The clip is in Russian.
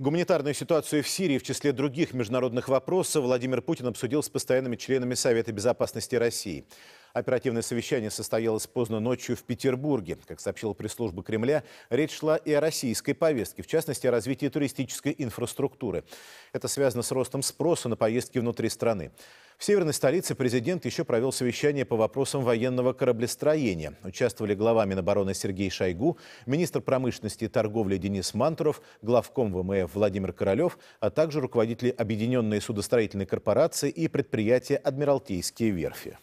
Гуманитарную ситуацию в Сирии в числе других международных вопросов Владимир Путин обсудил с постоянными членами Совета Безопасности России. Оперативное совещание состоялось поздно ночью в Петербурге. Как сообщила пресс-служба Кремля, речь шла и о российской повестке, в частности, о развитии туристической инфраструктуры. Это связано с ростом спроса на поездки внутри страны. В северной столице президент еще провел совещание по вопросам военного кораблестроения. Участвовали глава Минобороны Сергей Шойгу, министр промышленности и торговли Денис Мантуров, главком ВМФ Владимир Королев, а также руководители Объединенной судостроительной корпорации и предприятия «Адмиралтейские верфи».